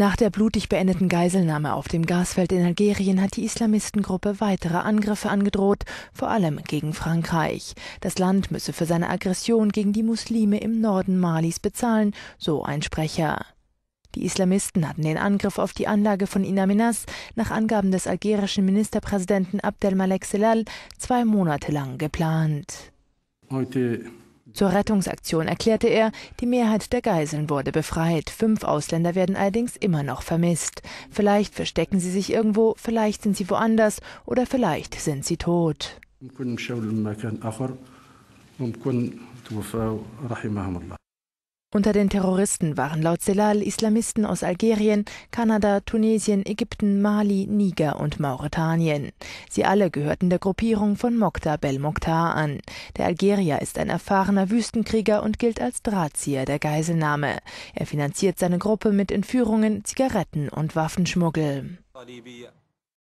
Nach der blutig beendeten Geiselnahme auf dem Gasfeld in Algerien hat die Islamistengruppe weitere Angriffe angedroht, vor allem gegen Frankreich. Das Land müsse für seine Aggression gegen die Muslime im Norden Malis bezahlen, so ein Sprecher. Die Islamisten hatten den Angriff auf die Anlage von Inaminas nach Angaben des algerischen Ministerpräsidenten Abdelmalek Selal zwei Monate lang geplant. Heute zur Rettungsaktion erklärte er, die Mehrheit der Geiseln wurde befreit. Fünf Ausländer werden allerdings immer noch vermisst. Vielleicht verstecken sie sich irgendwo, vielleicht sind sie woanders oder vielleicht sind sie tot. Unter den Terroristen waren laut Selal Islamisten aus Algerien, Kanada, Tunesien, Ägypten, Mali, Niger und Mauretanien. Sie alle gehörten der Gruppierung von Mokhtar Belmokhtar an. Der Algerier ist ein erfahrener Wüstenkrieger und gilt als Drahtzieher der Geiselnahme. Er finanziert seine Gruppe mit Entführungen, Zigaretten und Waffenschmuggel.